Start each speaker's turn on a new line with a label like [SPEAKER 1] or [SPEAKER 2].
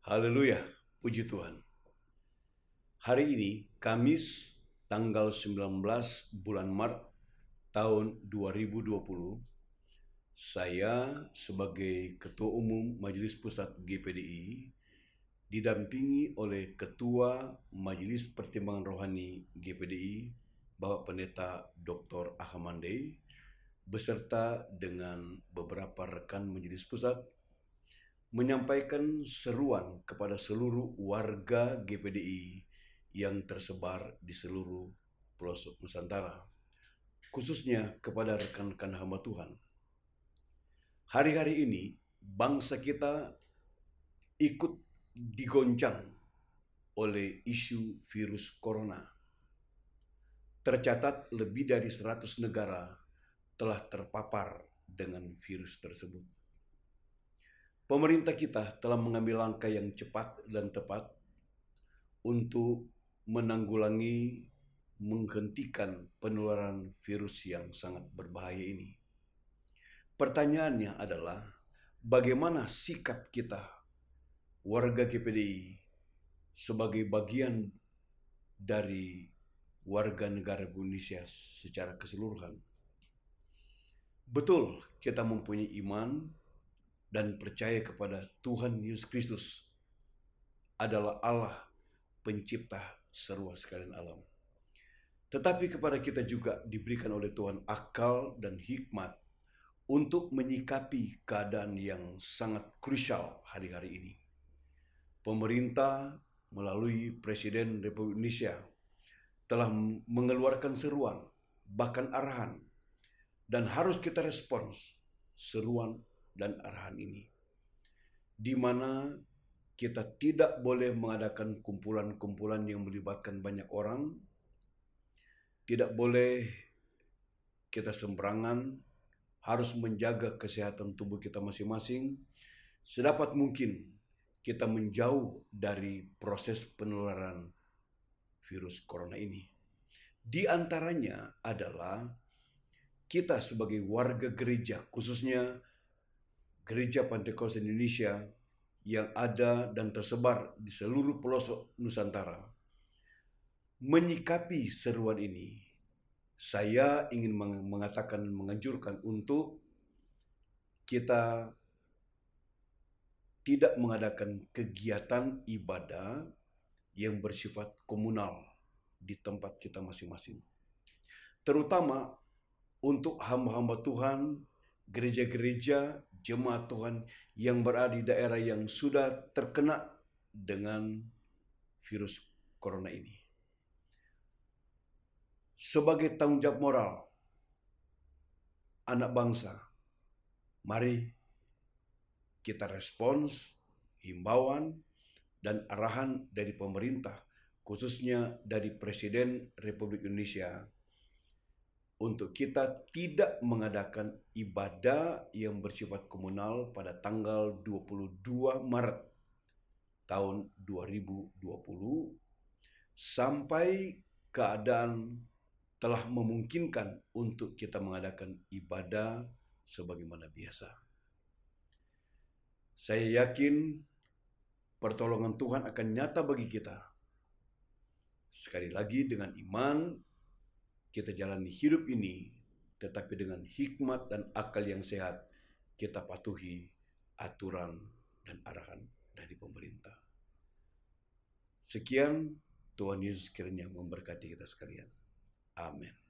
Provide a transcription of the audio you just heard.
[SPEAKER 1] Haleluya, puji Tuhan. Hari ini, Kamis tanggal 19 bulan Maret tahun 2020, saya sebagai Ketua Umum Majelis Pusat GPDI didampingi oleh Ketua Majelis Pertimbangan Rohani GPDI, Bapak Pendeta Dr. Ahmad Day, beserta dengan beberapa rekan Majelis Pusat menyampaikan seruan kepada seluruh warga GPDI yang tersebar di seluruh pelosok Nusantara, khususnya kepada rekan-rekan hamba Tuhan. Hari-hari ini bangsa kita ikut digoncang oleh isu virus corona. Tercatat lebih dari 100 negara telah terpapar dengan virus tersebut pemerintah kita telah mengambil langkah yang cepat dan tepat untuk menanggulangi menghentikan penularan virus yang sangat berbahaya ini. Pertanyaannya adalah bagaimana sikap kita warga KPDI sebagai bagian dari warga negara Indonesia secara keseluruhan. Betul, kita mempunyai iman dan percaya kepada Tuhan Yesus Kristus adalah Allah pencipta seruah sekalian alam. Tetapi kepada kita juga diberikan oleh Tuhan akal dan hikmat untuk menyikapi keadaan yang sangat krusial hari-hari ini. Pemerintah melalui Presiden Republik Indonesia telah mengeluarkan seruan, bahkan arahan, dan harus kita respons seruan dan arahan ini. Di mana kita tidak boleh mengadakan kumpulan-kumpulan yang melibatkan banyak orang, tidak boleh kita sembrangan, harus menjaga kesehatan tubuh kita masing-masing. Sedapat mungkin kita menjauh dari proses penularan virus corona ini. Di antaranya adalah kita sebagai warga gereja, khususnya gereja Pantekos Indonesia yang ada dan tersebar di seluruh pelosok Nusantara. Menyikapi seruan ini, saya ingin mengatakan, dan menganjurkan untuk kita tidak mengadakan kegiatan ibadah yang bersifat komunal di tempat kita masing-masing. Terutama untuk hamba-hamba Tuhan gereja-gereja jemaat Tuhan yang berada di daerah yang sudah terkena dengan virus corona ini. Sebagai tanggung jawab moral anak bangsa, mari kita respons himbauan dan arahan dari pemerintah, khususnya dari Presiden Republik Indonesia untuk kita tidak mengadakan ibadah yang bersifat komunal pada tanggal 22 Maret tahun 2020 sampai keadaan telah memungkinkan untuk kita mengadakan ibadah sebagaimana biasa. Saya yakin pertolongan Tuhan akan nyata bagi kita. Sekali lagi dengan iman kita jalani hidup ini, tetapi dengan hikmat dan akal yang sehat, kita patuhi aturan dan arahan dari pemerintah. Sekian, Tuhan Yesus kiranya memberkati kita sekalian. Amin.